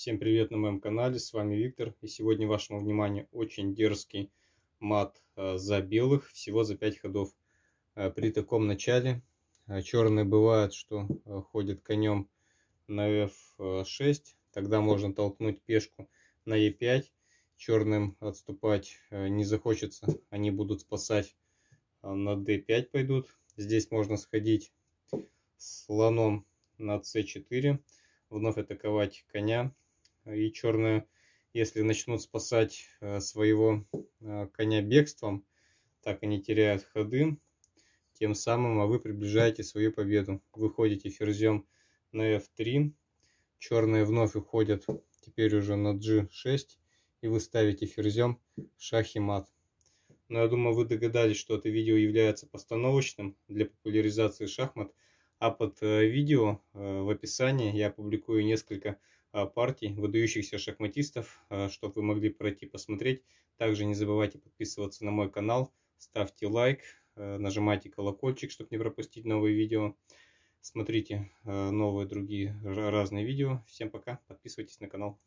Всем привет на моем канале, с вами Виктор. И сегодня вашему вниманию очень дерзкий мат э, за белых, всего за 5 ходов. Э, при таком начале э, черные бывают, что ходят конем на f6, тогда можно толкнуть пешку на e5. Черным отступать не захочется, они будут спасать на d5 пойдут. Здесь можно сходить слоном на c4, вновь атаковать коня и черные, если начнут спасать э, своего э, коня бегством, так они теряют ходы, тем самым а вы приближаете свою победу. Выходите ферзем на f3, черные вновь уходят теперь уже на g6, и вы ставите ферзем шах и мат. Но я думаю, вы догадались, что это видео является постановочным для популяризации шахмат, а под э, видео в описании я публикую несколько Э, партий выдающихся шахматистов, э, чтобы вы могли пройти посмотреть. Также не забывайте подписываться на мой канал, ставьте лайк, э, нажимайте колокольчик, чтобы не пропустить новые видео. Смотрите новые другие разные видео. Всем пока, подписывайтесь на канал.